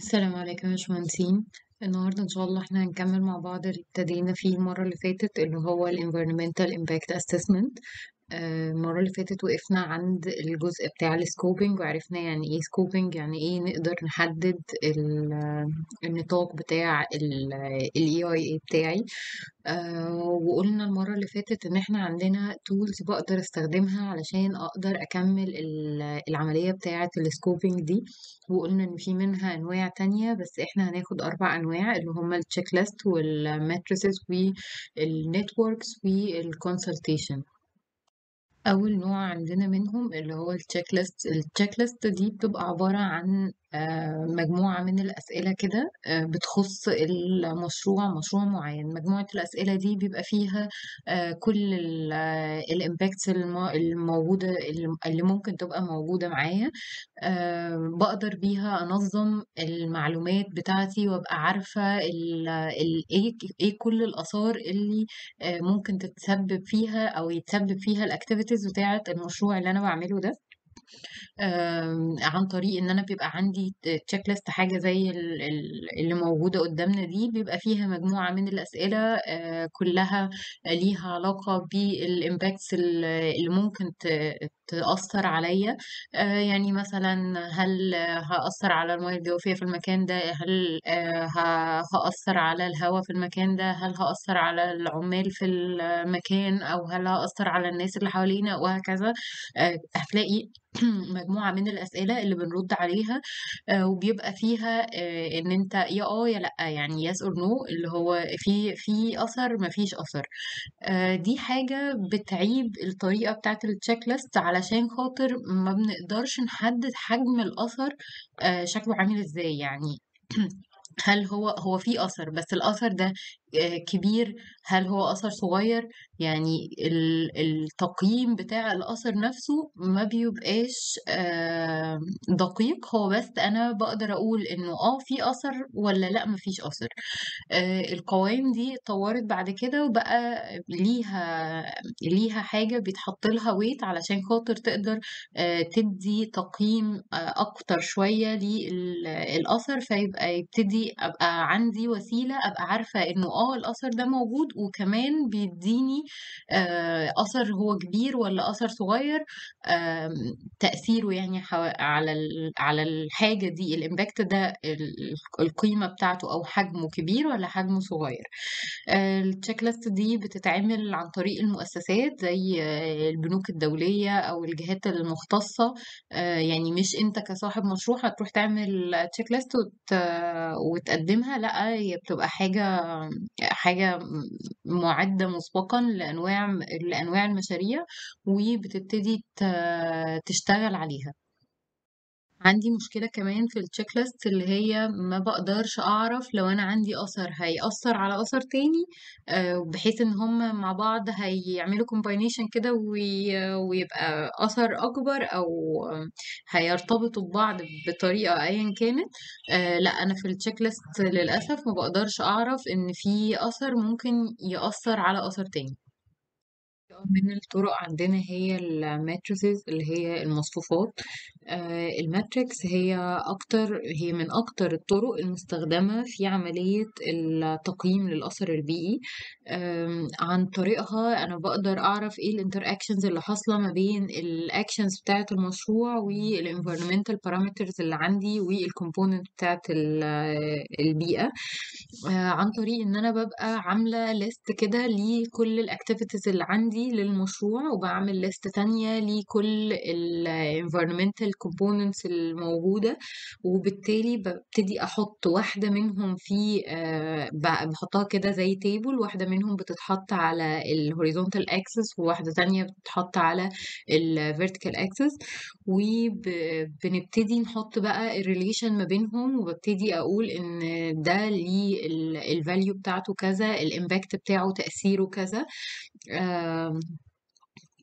السلام عليكم يا باشمهندسين النهاردة إن شاء الله إحنا هنكمل مع بعض اللي ابتدينا فيه المرة اللي فاتت اللي هو ال Environmental Impact Assessment آه، المرة اللي فاتت وقفنا عند الجزء بتاع السكوبينج وعرفنا يعني ايه سكوبينج يعني ايه نقدر نحدد النطاق بتاع الـ اي اي بتاعي آه، وقلنا المرة اللي فاتت ان احنا عندنا تولز بقدر استخدمها علشان اقدر اكمل العملية بتاعة السكوبينج دي وقلنا ان في منها انواع تانية بس احنا هناخد اربع انواع اللي هما التشيك ليست والماتريسز والنتوركس والكونسلتيشن أول نوع عندنا منهم اللي هو التشيك ليست التشيك ليست دي بتبقى عبارة عن آه، مجموعة من الأسئلة كده آه، بتخص المشروع مشروع معين مجموعة الأسئلة دي بيبقى فيها آه، كل الإمباكتس الموجودة اللي ممكن تبقى موجودة معايا بقدر بيها أنظم المعلومات بتاعتي وأبقى عارفة إيه،, إيه كل الآثار اللي ممكن تتسبب فيها أو يتسبب فيها الأكتيفيتيز البيزكس بتاعة المشروع اللي أنا بعمله ده آمم، عن طريق ان انا بيبقى عندي تشيك ليست حاجه زي اللي موجوده قدامنا دي بيبقى فيها مجموعه من الاسئله كلها ليها علاقه بالامباكتس اللي ممكن تأثر عليا يعني مثلا هل هأثر على المياه الجوفية في المكان ده هل هأثر على الهواء في المكان ده هل هأثر على العمال في المكان أو هل هأثر على الناس اللي حوالينا وهكذا هتلاقي مجموعة من الأسئلة اللي بنرد عليها آه، وبيبقى فيها آه، إن أنت يا آه يا لأ يعني يس أور نو اللي هو في في أثر مفيش أثر آه، دي حاجة بتعيب الطريقة بتاعة التشيك ليست علشان خاطر ما بنقدرش نحدد حجم الأثر شكله عامل إزاي يعني هل هو هو في أثر بس الأثر ده آه، كبير هل هو أثر صغير يعني التقييم بتاع الأثر نفسه ما بيبقاش دقيق هو بس أنا بقدر أقول إنه آه في أثر ولا لأ مفيش أثر آه، القوائم دي اتطورت بعد كده وبقى ليها ليها حاجة بيتحط لها ويت علشان خاطر تقدر آه، تدي تقييم أكتر شوية للأثر فيبقى يبتدي أبقى عندي وسيلة أبقى عارفة إنه اه الاثر ده موجود وكمان بيديني آه، اثر هو كبير ولا اثر صغير تاثيره يعني على على الحاجه دي الامباكت ده القيمه بتاعته او حجمه كبير ولا حجمه صغير آه، التشيك ليست دي بتتعمل عن طريق المؤسسات زي آه، البنوك الدوليه او الجهات المختصه يعني مش انت كصاحب مشروع هتروح تعمل تشيك ليست وتقدمها لا هي بتبقى حاجه حاجة معدة مسبقا لأنواع لأنواع المشاريع وبتبتدي تشتغل عليها عندي مشكلة كمان في التشيك ليست اللي هي ما بقدرش أعرف لو أنا عندي أثر هيأثر على أثر تاني آه، بحيث إن هُم مع بعض هيعملوا كومباينيشن كده ويبقى أثر أكبر أو هيرتبطوا ببعض بطريقة أيًا كانت، آه، لأ أنا في التشيك ليست للأسف ما بقدرش أعرف إن في أثر ممكن يأثر على أثر تاني. من الطرق عندنا هي الماتريسز اللي هي المصفوفات. آه، الماتريكس هي أكتر هي من أكتر الطرق المستخدمة في عملية التقييم للأثر البيئي عن طريقها أنا بقدر أعرف إيه الانتراكشنز اللي حاصلة ما بين الأكشنز بتاعة المشروع والانفيرمنتال بارامترز اللي عندي والكومبوننت بتاعة آه، البيئة آه، عن طريق إن أنا ببقى عاملة ليست كده لكل الأكتيفيتيز اللي عندي للمشروع وبعمل ليست تانية لكل الانفيرمنتال الكومبوننتس الموجودة وبالتالي ببتدي أحط واحدة منهم في آه، بحطها كده زي تيبل واحدة منهم بتتحط على الهوريزونتال اكسس وواحدة تانية بتتحط على الفيرتيكال اكسس وبنبتدي نحط بقى الريليشن ما بينهم وببتدي أقول إن ده ليه الفاليو بتاعته كذا الامباكت بتاعه تأثيره كذا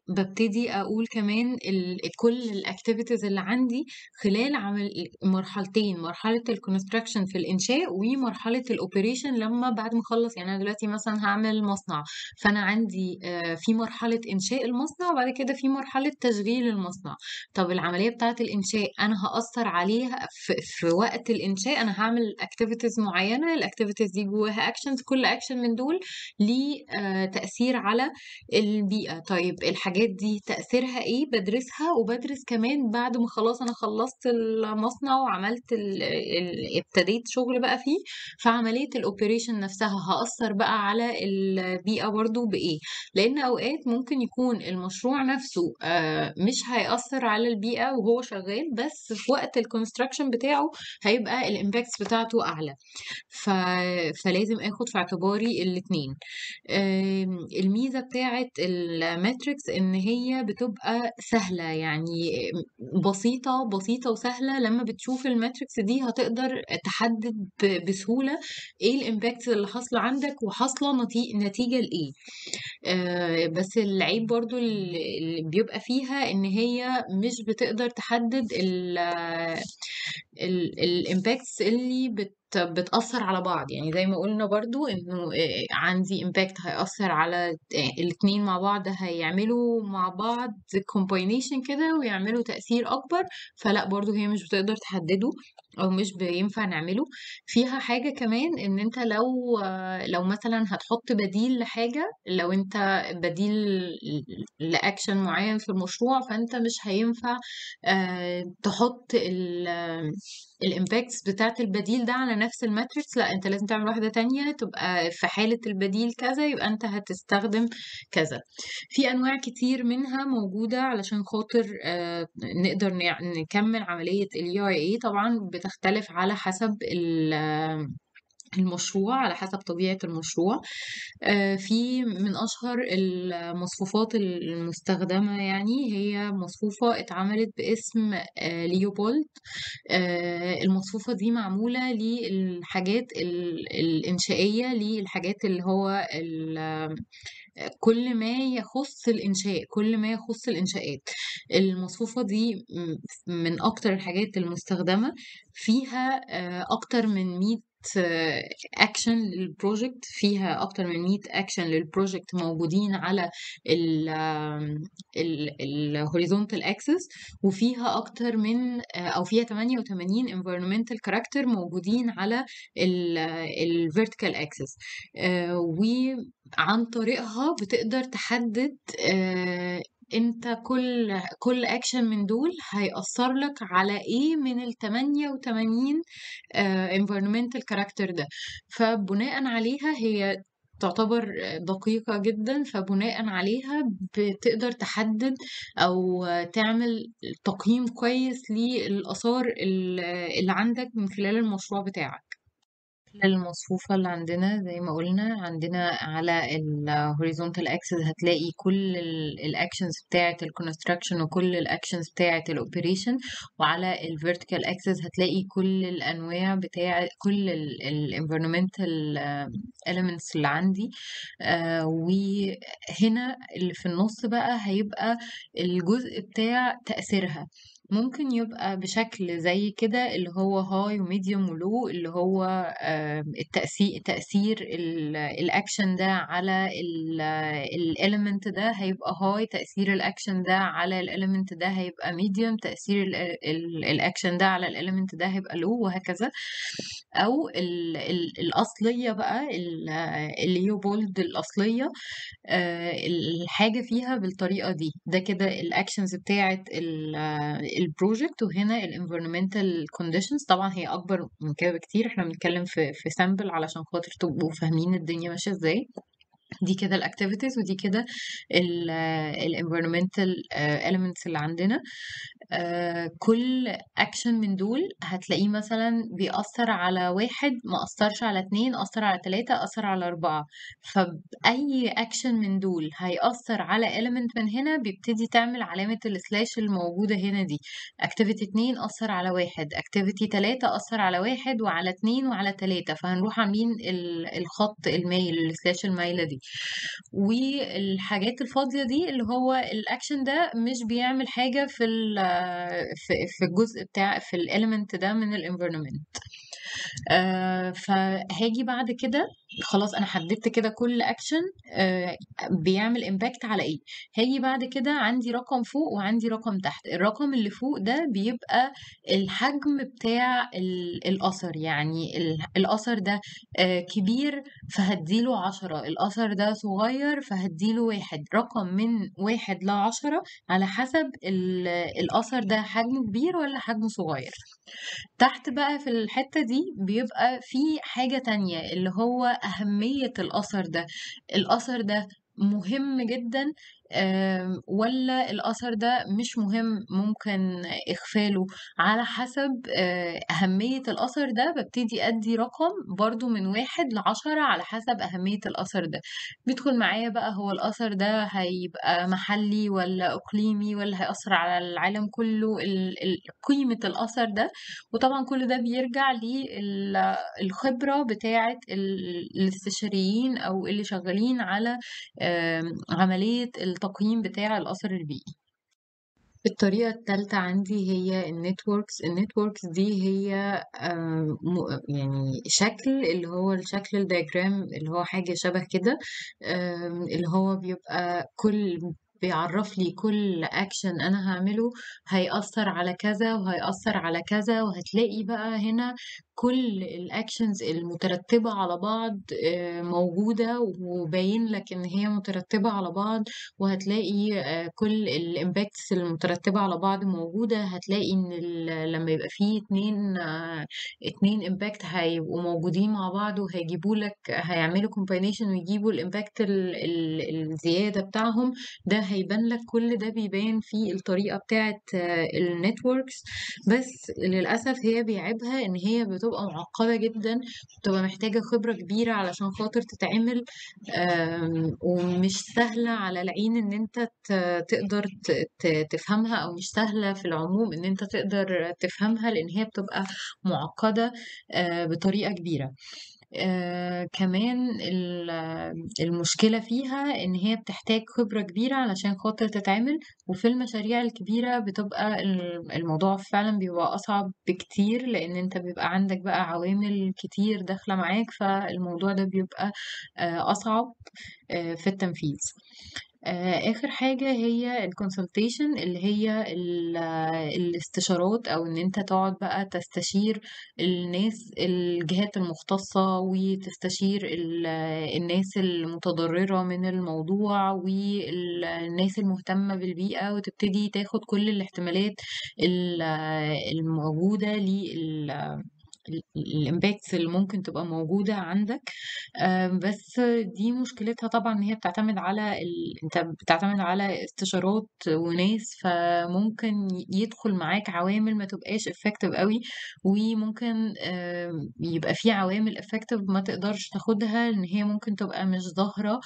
ببتدي أقول كمان ال كل الاكتيفيتيز اللي عندي خلال عمل مرحلتين، مرحلة الكونستراكشن في الإنشاء ومرحلة الاوبريشن لمّا بعد ما أخلّص يعني أنا دلوقتي مثلًا هعمل مصنع، فأنا عندي آه، في مرحلة إنشاء المصنع وبعد كده في مرحلة تشغيل المصنع. طب العملية بتاعة الإنشاء أنا هأثّر عليها في... في وقت الإنشاء أنا هعمل activities معيّنة، الاكتيفيتيز دي جواها actions كل action من دول ليه آه، تأثير على البيئة. طيب الحاجات الحاجات دي تأثيرها إيه بدرسها وبدرس كمان بعد ما خلاص أنا خلصت المصنع وعملت ابتديت شغل بقى فيه فعملية الأوبريشن نفسها هأثر بقى على البيئة برضو بإيه لأن أوقات ممكن يكون المشروع نفسه آه، مش هيأثر على البيئة وهو شغال بس في وقت الكونستراكشن بتاعه هيبقى الإمباكتس بتاعته أعلى ف... فلازم آخد في اعتباري الاتنين الميزة بتاعت الماتريكس إن إن هي بتبقى سهلة يعني بسيطة بسيطة وسهلة لما بتشوف الماتريكس دي هتقدر تحدد بسهولة إيه الإمباكتس اللي حاصلة عندك وحاصلة نتيجة لإيه آه بس العيب برضو اللي بيبقى فيها إن هي مش بتقدر تحدد الامباكتس اللي بت بتأثر على بعض يعني زي ما قلنا برضو انه عندي امباكت هيأثر على الاثنين مع بعض هيعملوا مع بعض كومباينيشن كده ويعملوا تأثير أكبر فلا برضو هي مش بتقدر تحدده أو مش بينفع نعمله فيها حاجة كمان ان انت لو لو مثلا هتحط بديل لحاجة لو انت بديل لأكشن معين في المشروع فانت مش هينفع تحط الامباكتس بتاعه البديل ده على نفس الماتريكس لا انت لازم تعمل واحده تانية تبقى في حاله البديل كذا يبقى انت هتستخدم كذا في انواع كتير منها موجوده علشان خاطر آه نقدر نكمل عمليه الاي اي e طبعا بتختلف على حسب المشروع على حسب طبيعة المشروع آه، في من أشهر المصفوفات المستخدمة يعني هي مصفوفة اتعملت باسم آه، ليوبولد آه، المصفوفة دي معمولة للحاجات الإنشائية للحاجات اللي هو كل ما يخص الإنشاء كل ما يخص الإنشاءات المصفوفة دي من أكتر الحاجات المستخدمة فيها أكتر من 100 اكشن للبروجكت فيها اكتر من 100 اكشن للبروجكت موجودين على الهوريزونتال اكسس وفيها اكتر من آه، او فيها 88 environmental كاركتر موجودين على الفيرتيكال اكسس آه، وعن طريقها بتقدر تحدد آه، أنت كل كل أكشن من دول هيأثّر لك على إيه من ال88 آآ آه، environmental character ده، فبناءً عليها هي تعتبر دقيقة جدًا، فبناءً عليها بتقدر تحدد أو تعمل تقييم كويس للآثار اللي عندك من خلال المشروع بتاعك. المصفوفة اللي عندنا زي ما قُلنا، عندنا على horizontal axis هتلاقي كل ال actions بتاعة الconstruction وكل actions بتاعة الoperation، وعلى vertical axis هتلاقي كل الأنواع بتاع كل ال environmental elements اللي عندي، آه، وهنا اللي في النُص بقى هيبقى الجزء بتاع تأثيرها. ممكن يبقى بشكل زي كده اللي هو هاي وميديوم ولو اللي هو التأثير تأثير الأكشن ده على الإليمنت ده هيبقى هاي تأثير الأكشن ده على الإليمنت ده هيبقى ميديوم تأثير الأكشن ده على الإليمنت ده هيبقى لو وهكذا أو الـ الـ الأصلية بقى الليوبولد الأصلية آه، الحاجة فيها بالطريقة دي ده كده الأكشنز بتاعت البروجكت وهنا الانفيرمنتال كونديشنز طبعا هي اكبر من كده بكتير احنا بنتكلم في في سامبل علشان خاطر تبقوا فاهمين الدنيا ماشيه ازاي دي كده الاكتيفيتيز ودي كده الانفيرمنتال آه، elements اللي عندنا آه، كل اكشن من دول هتلاقيه مثلا بيأثر على واحد ما أثرش على اتنين أثر على تلاتة أثر على أربعة فأي اكشن من دول هيأثر على element من هنا بيبتدي تعمل علامة السلاش الموجودة هنا دي activity اتنين أثر على واحد activity تلاتة أثر على واحد وعلى اتنين وعلى تلاتة فهنروح عاملين الخط المايل السلاش المايلة دي والحاجات الفاضية دي اللي هو الاكشن ده مش بيعمل حاجة في ال في الجزء بتاع في الاليمنت ده من الانفيرومنت آه، فهاجي بعد كده خلاص انا حددت كده كل اكشن آه، بيعمل امباكت على ايه هاجي بعد كده عندي رقم فوق وعندي رقم تحت الرقم اللي فوق ده بيبقى الحجم بتاع الاثر يعني الاثر ده آه، كبير فهديله عشرة الاثر ده صغير فهديله واحد رقم من واحد لعشرة على حسب الاثر ده حجمه كبير ولا حجمه صغير تحت بقى في الحتة دي بيبقى في حاجة تانية اللي هو أهمية الأثر ده الأثر ده مهم جدا ولا الأثر ده مش مهم ممكن إخفاله على حسب آه، أهمية الأثر ده ببتدي أدي رقم برضو من واحد لعشرة على حسب أهمية الأثر ده بيدخل معايا بقى هو الأثر ده هيبقى محلي ولا إقليمي ولا هيأثر على العالم كله قيمة الأثر ده وطبعا كل ده بيرجع للخبرة بتاعة الاستشاريين أو اللي شغالين على عملية التقييم بتاع الأثر البيئي الطريقة التالتة عندي هي النتوركس النتوركس دي هي آه، يعني شكل اللي هو الشكل الدياجرام اللي هو حاجة شبه كده اللي هو بيبقى كل بيعرف لي كل اكشن انا هعمله هيأثر على كذا وهيأثر على كذا وهتلاقي بقى هنا كل الاكشنز المترتبه على بعض آه، موجوده وباين لك ان هي مترتبه على بعض وهتلاقي آه، كل الامباكتس المترتبه على بعض موجوده هتلاقي ان لما يبقى فيه اتنين آه، اتنين امباكت هيبقوا موجودين مع بعض وهيجيبوا لك هيعملوا كومباينيشن ويجيبوا الامباكت الزياده بتاعهم ده هيبان لك كل ده بيبان في الطريقه بتاعه النتوركس بس للاسف هي بيعيبها ان هي بتبقى بتبقى معقدة جدا بتبقى محتاجة خبرة كبيرة علشان خاطر تتعمل ومش سهلة على العين ان انت تقدر تفهمها او مش سهلة في العموم ان انت تقدر تفهمها لان هي بتبقى معقدة آه، بطريقة كبيرة آه، كمان المشكلة فيها إن هي بتحتاج خبرة كبيرة علشان خاطر تتعمل وفي المشاريع الكبيرة بتبقى الموضوع فعلا بيبقى أصعب بكتير لأن أنت بيبقى عندك بقى عوامل كتير داخلة معاك فالموضوع ده بيبقى آه، أصعب آه، في التنفيذ آه، آخر حاجة هي الكونسلتيشن اللي هي ال- الاستشارات أو إن أنت تقعد بقى تستشير الناس الجهات المختصة وتستشير الناس المتضررة من الموضوع والناس المهتمة بالبيئة وتبتدي تاخد كل الاحتمالات الموجودة لل الامباكتس اللي ممكن تبقى موجودة عندك آه، بس دي مشكلتها طبعا ان هي بتعتمد على ال... انت بتعتمد على استشارات وناس فممكن يدخل معاك عوامل ما تبقاش افكتيف قوي وممكن آه، يبقى في عوامل افكتيف ما تقدرش تاخدها ان هي ممكن تبقى مش ظاهرة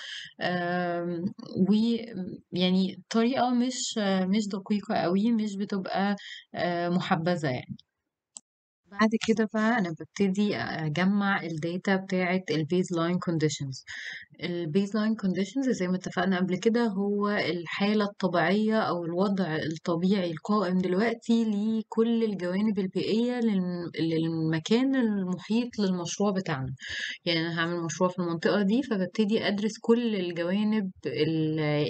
ويعني طريقة مش مش دقيقة قوي مش بتبقى آه، محبذة يعني بعد كده بقى أنا ببتدي أجمّع الداتا بتاعة الbaseline conditions. الbaseline كونديشنز زي ما اتفقنا قبل كده هو الحالة الطبيعية أو الوضع الطبيعي القائم دلوقتي لكل الجوانب البيئية للمكان المحيط للمشروع بتاعنا. يعني أنا هعمل مشروع في المنطقة دي، فببتدي أدرس كل الجوانب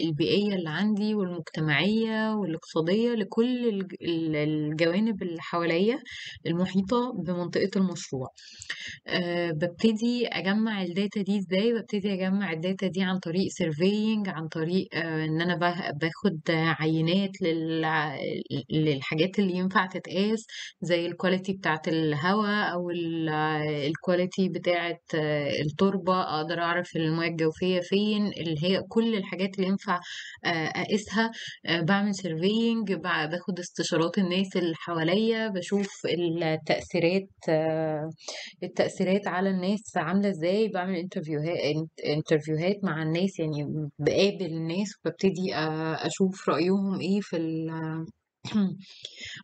البيئية اللي عندي والمجتمعية والاقتصادية لكل الجوانب اللي حواليّا المحيط مرتبطة بمنطقة المشروع أه ببتدي أجمع الداتا دي إزاي ببتدي أجمع الداتا دي عن طريق سيرفينج عن طريق أه إن أنا باخد عينات للحاجات اللي ينفع تتقاس زي الكواليتي بتاعة الهواء أو الكواليتي آه، بتاعة آه، التربة أقدر أعرف المياه الجوفية فين اللي هي كل الحاجات اللي ينفع آه، أقيسها بعمل سيرفينج باخد استشارات الناس اللي حواليا بشوف التأثير التاثيرات آه، التاثيرات على الناس عامله ازاي بعمل انترفيوهات انترفيوهات مع الناس يعني بقابل الناس وببتدي آه، اشوف رايهم ايه في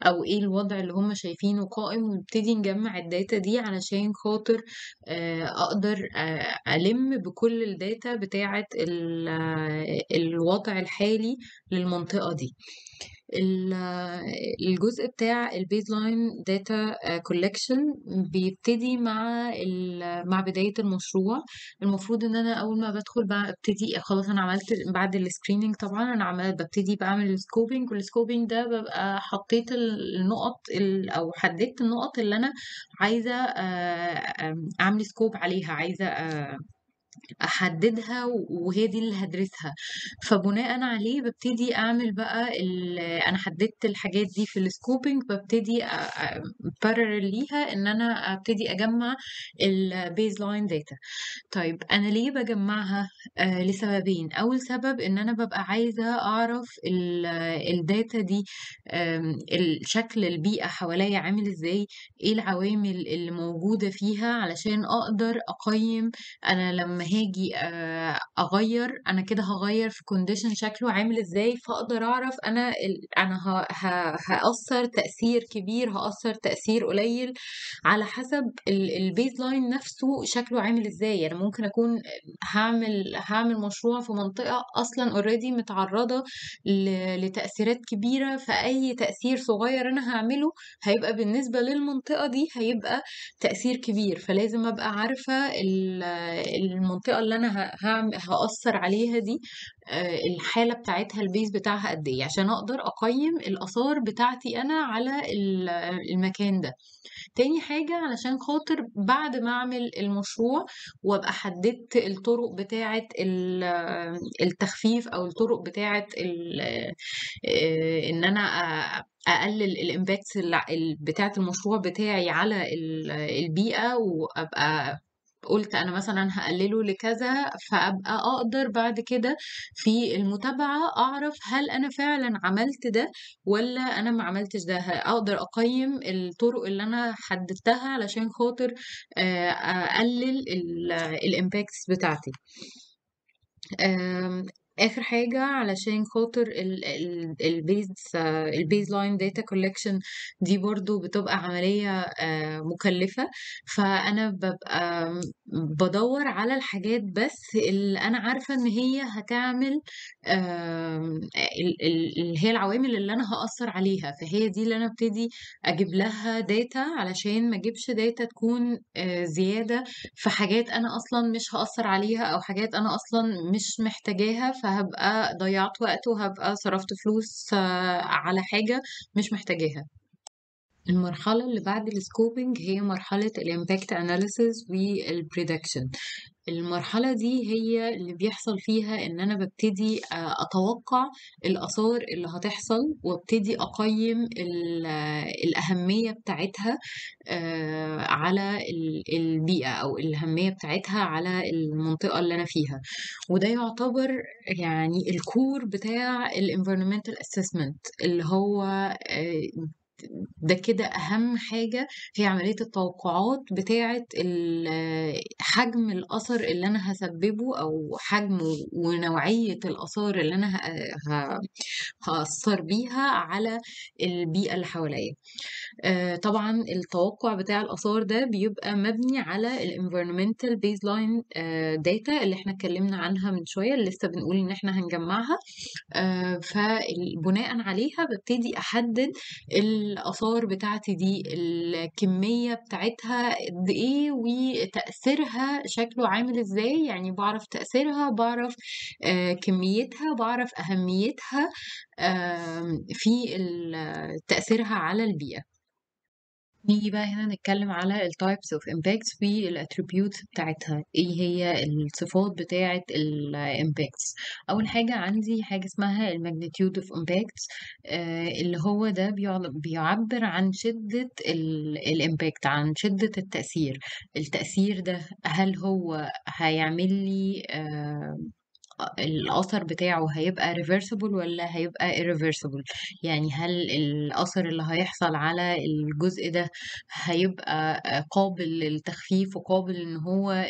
او ايه الوضع اللي هم شايفينه قائم ونبتدي نجمع الداتا دي علشان خاطر آه، اقدر الم بكل الداتا بتاعه الوضع الحالي للمنطقه دي الجزء بتاع البيز لاين داتا كولكشن بيبتدي مع مع بدايه المشروع المفروض ان انا اول ما بدخل بقى ابتدي خلاص انا عملت بعد السكريننج طبعا انا عملت ببتدي بعمل السكوبينج والسكوبينج ده ببقى حطيت النقط او حددت النقط اللي انا عايزه آه، اعمل سكوب عليها عايزه آه، احددها وهي دي اللي هدرسها فبناء عليه ببتدي اعمل بقى انا حددت الحاجات دي في السكوبينج ببتدي برر ليها ان انا ابتدي اجمع البيز لاين داتا طيب انا ليه بجمعها آه، لسببين اول سبب ان انا ببقى عايزه اعرف الداتا دي الشكل البيئه حواليا عامل ازاي ايه العوامل اللي موجوده فيها علشان اقدر اقيم انا لما هي هاجي آه، اغير انا كده هغير في كونديشن شكله عامل ازاي فاقدر اعرف انا انا هاثر تاثير كبير هاثر تاثير قليل على حسب البيز لاين نفسه شكله عامل ازاي انا يعني ممكن اكون هعمل هعمل مشروع في منطقه اصلا اوريدي متعرضه لتاثيرات كبيره فاي تاثير صغير انا هعمله هيبقى بالنسبه للمنطقه دي هيبقى تاثير كبير فلازم ابقى عارفه ال- المنطقه المنطقه اللي انا هاثر عليها دي آه، الحاله بتاعتها البيز بتاعها قد ايه عشان اقدر اقيم الاثار بتاعتي انا على المكان ده تاني حاجه علشان خاطر بعد ما اعمل المشروع وابقى حددت الطرق بتاعه التخفيف او الطرق بتاعه آه، ان انا اقلل الامباكتس بتاعه المشروع بتاعي على البيئه وابقى قلت انا مثلا هقلله لكذا فابقى اقدر بعد كده في المتابعه اعرف هل انا فعلا عملت ده ولا انا ما عملتش ده اقدر اقيم الطرق اللي انا حددتها علشان خاطر آه، اقلل الامباكتس بتاعتي آخر حاجة علشان خاطر البيز البيز لاين داتا كولكشن دي برضو بتبقى عملية آه، مكلفة فأنا ببقى بدور على الحاجات بس اللي أنا عارفة إن هي هتعمل اللي هي العوامل اللي أنا هأثر عليها فهي دي اللي أنا ابتدي أجيب لها داتا علشان ما أجيبش داتا تكون آه، زيادة في حاجات أنا أصلا مش هأثر عليها أو حاجات أنا أصلا مش محتاجاها فهبقى ضيعت وقت وهبقى صرفت فلوس آه، على حاجة مش محتاجاها المرحلة اللي بعد السكوبينج هي مرحلة الامباكت اناليسز والبريدكشن المرحلة دي هي اللي بيحصل فيها إن أنا ببتدي آه، أتوقع الآثار اللي هتحصل وابتدي أقيم الأهمية بتاعتها آه، على البيئة أو الأهمية بتاعتها على المنطقة اللي أنا فيها وده يعتبر يعني الكور بتاع ال environmental assessment اللي هو آه، ده كده أهم حاجة في عملية التوقعات بتاعة حجم الأثر اللي أنا هسببه أو حجم ونوعية الآثار اللي أنا هأثر بيها على البيئة اللي حواليا آه، طبعا التوقع بتاع الآثار ده بيبقى مبني على الـ environmental baseline آه، data اللي احنا اتكلمنا عنها من شوية اللي لسه بنقول إن احنا هنجمعها آه، فبناء عليها ببتدي أحدد ال الآثار بتاعتي دي الكمية بتاعتها قد إيه وتأثيرها شكله عامل إزاي يعني بعرف تأثيرها بعرف آه، كميتها بعرف أهميتها في تأثيرها على البيئة نيجي بقى هنا نتكلم على ال types of impacts و attributes بتاعتها ايه هي الصفات بتاعة ال impacts اول حاجة عندي حاجة اسمها ال magnitude of impacts آه اللي هو ده بيعبر عن شدة ال impact عن شدة التأثير التأثير ده هل هو هيعمل لي آه الأثر بتاعه هيبقى ريفرسيبل ولا هيبقى irreversible يعني هل الأثر اللي هيحصل على الجزء ده هيبقى قابل للتخفيف وقابل إن هو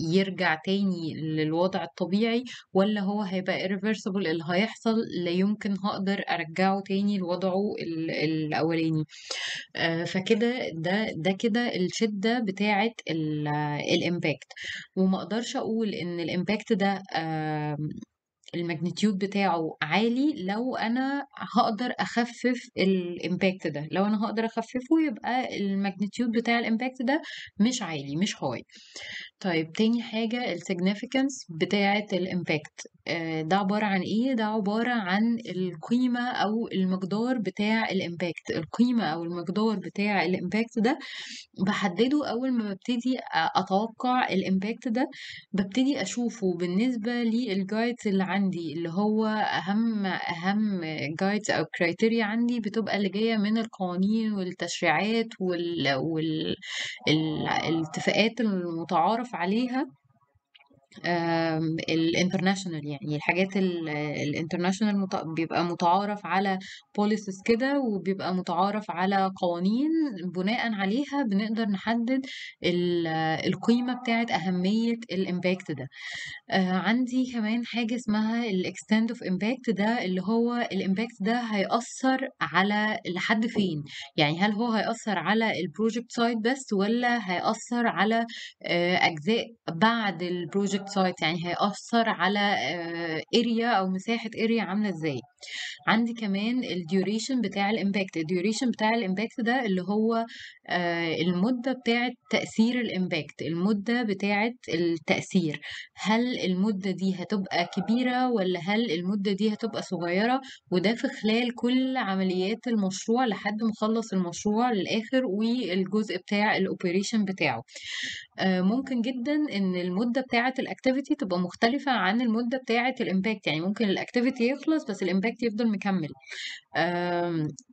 يرجع تاني للوضع الطبيعي ولا هو هيبقى irreversible اللي هيحصل لا يمكن هقدر أرجعه تاني لوضعه الأولاني آه، فكده ده ده كده الشدة بتاعة الإمباكت وما أقدرش أقول إن الإمباكت ده آه آمم، الماجنتيود بتاعه عالي لو انا هقدر اخفف الامباكت ده لو انا هقدر اخففه يبقى الماجنتيود بتاع الامباكت ده مش عالي مش هاي طيب تاني حاجة ال significance بتاعة ال impact آه، ده عبارة عن ايه؟ ده عبارة عن القيمة أو المقدار بتاع ال impact القيمة أو المقدار بتاع ال impact ده بحدده أول ما ببتدي أتوقع ال impact ده ببتدي أشوفه بالنسبة guides اللي عندي اللي هو أهم أهم guides أو criteria عندي بتبقى اللي جاية من القوانين والتشريعات وال, وال... الاتفاقات المتعارف عليها الانترناشنال يعني الحاجات الانترناشنال بيبقى متعارف على بوليسز كده وبيبقى متعارف على قوانين بناء عليها بنقدر نحدد القيمة بتاعة أهمية الامباكت ده آه، عندي كمان حاجة اسمها الاكستند اوف امباكت ده اللي هو الامباكت ده هيأثر على لحد فين يعني هل هو هيأثر على البروجكت سايد بس ولا هيأثر على آه، أجزاء بعد البروجكت سايت يعني هيأثر على اريا آه، او مساحه اريا عامله ازاي عندي كمان الديوريشن بتاع الامباكت الديوريشن بتاع الامباكت ده اللي هو آه، المده بتاعه تاثير الامباكت المده بتاعه التاثير هل المده دي هتبقى كبيره ولا هل المده دي هتبقى صغيره وده في خلال كل عمليات المشروع لحد ما خلص المشروع للاخر والجزء بتاع الاوبريشن بتاعه آه، ممكن جدا ان المده بتاعه الاكتيفيتي تبقى مختلفه عن المده بتاعه الامباكت يعني ممكن الاكتيفيتي يخلص بس الامباكت يفضل مكمل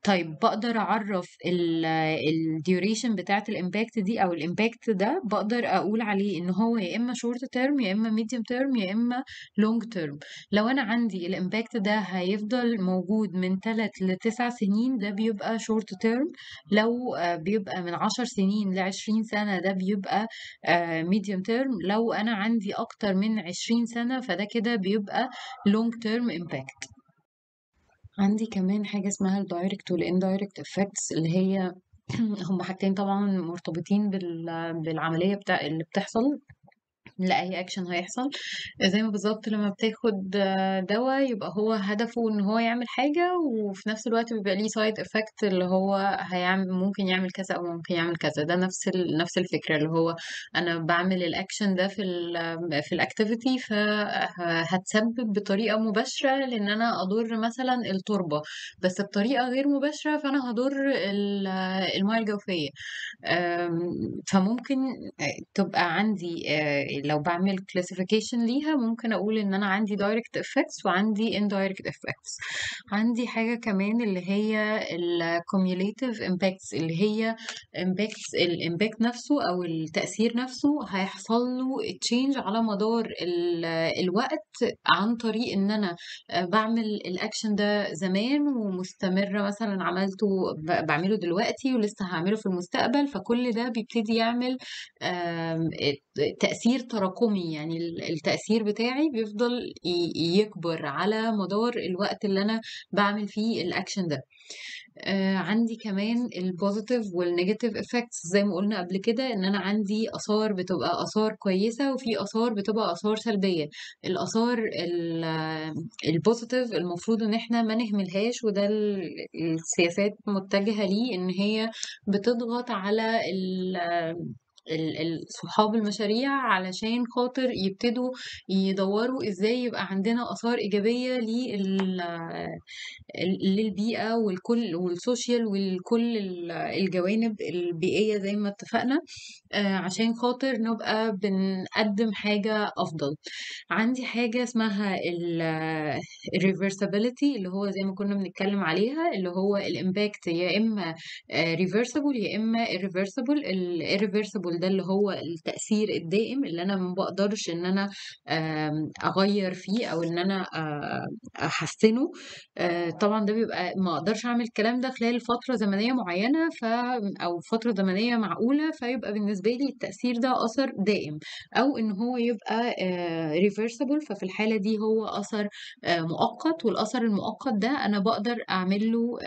طيب بقدر اعرف الديوريشن بتاعه الامباكت دي او الامباكت ده بقدر اقول عليه ان هو يا اما شورت تيرم يا اما ميديوم تيرم يا اما لونج تيرم لو انا عندي الامباكت ده هيفضل موجود من 3 ل 9 سنين ده بيبقى شورت تيرم لو آه، بيبقى من 10 سنين ل 20 سنه ده بيبقى ميديوم آه، تيرم لو انا عندي اكتر من 20 سنه فده كده بيبقى لونج تيرم امباكت عندي كمان حاجه اسمها الدايركت والاندايركت افكتس اللي هي هم حاجتين طبعا مرتبطين بالعمليه بتاع اللي بتحصل لا أي أكشن هيحصل زي ما بالظبط لما بتاخد آه، دواء يبقى هو هدفه إن هو يعمل حاجة وفي نفس الوقت بيبقى ليه سايد إفكت اللي هو هيعمل ممكن يعمل كذا أو ممكن يعمل كذا ده نفس ال... نفس الفكرة اللي هو أنا بعمل الأكشن ده في ال... في الأكتيفيتي فهتسبب بطريقة مباشرة لأن أنا أضر مثلا التربة بس بطريقة غير مباشرة فأنا هضر المياه الجوفية فممكن آه، تبقى عندي آه، لو بعمل كلاسيفيكيشن ليها ممكن اقول ان انا عندي دايركت افكتس وعندي indirect افكتس عندي حاجه كمان اللي هي الكوميوليتيف امباكتس اللي هي امباكتس الامباكت نفسه او التاثير نفسه هيحصل له تشينج على مدار الوقت عن طريق ان انا بعمل الاكشن ده زمان ومستمره مثلا عملته بعمله دلوقتي ولسه هعمله في المستقبل فكل ده بيبتدي يعمل تاثير تراكمي يعني التأثير بتاعي بيفضل يكبر على مدار الوقت اللي أنا بعمل فيه الأكشن ده آه عندي كمان البوزيتيف والنيجاتيف افكتس زي ما قلنا قبل كده ان انا عندي اثار بتبقى اثار كويسه وفي اثار بتبقى اثار سلبيه الاثار البوزيتيف المفروض ان احنا ما نهملهاش وده السياسات متجهه ليه ان هي بتضغط على صحاب المشاريع علشان خاطر يبتدوا يدوروا ازاي يبقى عندنا اثار ايجابيه للبيئه والكل والسوشيال والكل الجوانب البيئيه زي ما اتفقنا آه، عشان خاطر نبقى بنقدم حاجه افضل عندي حاجه اسمها الريفرسابيلتي اللي هو زي ما كنا بنتكلم عليها اللي هو الامباكت يا اما ريفرسابل آه، يا اما الريفرسابل الريفرسابل الاول ده اللي هو التاثير الدائم اللي انا ما بقدرش ان انا اغير فيه او ان انا آه، احسنه آه، طبعا ده بيبقى ما اقدرش اعمل الكلام ده خلال فتره زمنيه معينه ف او فتره زمنيه معقوله فيبقى بالنسبه لي التاثير ده اثر دائم او ان هو يبقى ريفرسبل آه، ففي الحاله دي هو اثر مؤقت والاثر المؤقت ده انا بقدر اعمل له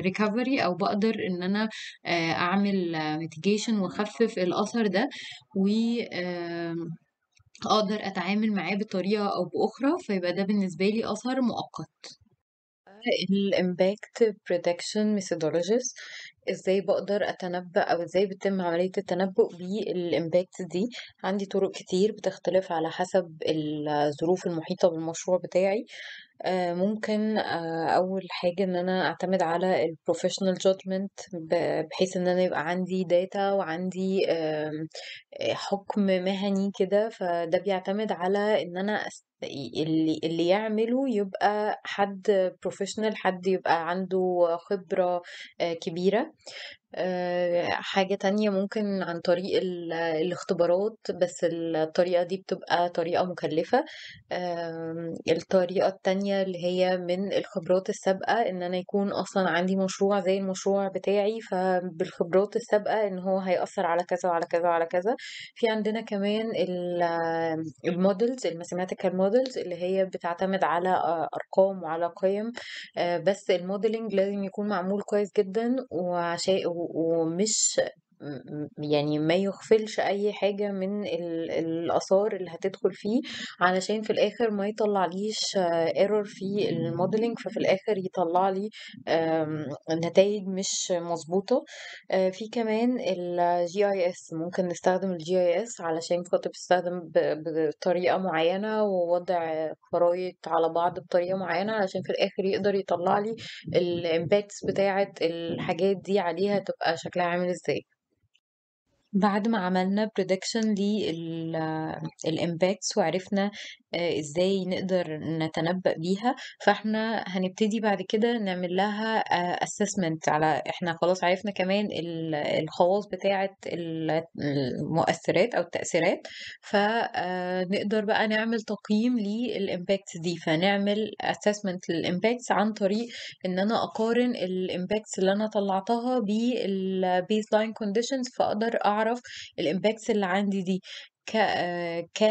ريكفري او بقدر ان انا اعمل ميتيجيشن واخفف الاثر الاثر ده و آمم، اقدر اتعامل معاه بطريقه او باخرى فيبقى ده بالنسبه لي اثر مؤقت الامباكت بريدكشن ميثودولوجيز ازاي بقدر اتنبأ او ازاي بتتم عملية التنبؤ بالامباكت دي عندي طرق كتير بتختلف على حسب الظروف المحيطة بالمشروع بتاعي آه، ممكن آه، أول حاجة إن أنا أعتمد على البروفيشنال جادجمنت بحيث إن أنا يبقى عندي data وعندي حُكم مهني كده، فده بيعتمد على إن أنا اللي اللي يعمله يبقى حد professional، حد يبقى عنده خبرة آه، كبيرة. آه، حاجة تانية ممكن عن طريق الاختبارات بس الطريقة دي بتبقى طريقة مكلفة الطريقة التانية اللي هي من الخبرات السابقة ان انا يكون اصلا عندي مشروع زي المشروع بتاعي فبالخبرات السابقة ان هو هيأثر على كذا وعلى كذا وعلى كذا في عندنا كمان ال- المودلز الماثيماتيكال مودلز اللي هي بتعتمد على آه، ارقام وعلى قيم آه، بس الموديلنج لازم يكون معمول كويس جدا وعشان ومش يعني ما يغفلش أي حاجة من الآثار اللي هتدخل فيه، علشان في الآخر ما يطلّعليش ايرور آه، في الموديلنج ففي الآخر يطلّع لي نتايج مش مظبوطه آه، في كمان الجي اي اس ممكن نستخدم الجي اي اس علشان كنت بتستخدم بطريقة معيّنة ووضع خرايط على بعض بطريقة معيّنة، علشان في الآخر يقدر يطلّع لي الامباكتس بتاعة الحاجات دي عليها تبقى شكلها عامل إزاي. بعد ما عملنا بريدكشن لل وعرفنا آه، إزاي نقدر نتنبأ بيها، فإحنا هنبتدي بعد كده نعمل لها اسسمنت آه، assessment على إحنا خلاص عرفنا كمان الخواص بتاعة المؤثرات أو التأثيرات، فنقدر آه، بقى نعمل تقييم للامباكتس دي، فنعمل assessment للامباكتس عن طريق إن أنا أقارن الامباكتس اللي أنا طلعتها لاين conditions فأقدر أعرف اعرف الامباكتس اللي عندي دي ك ك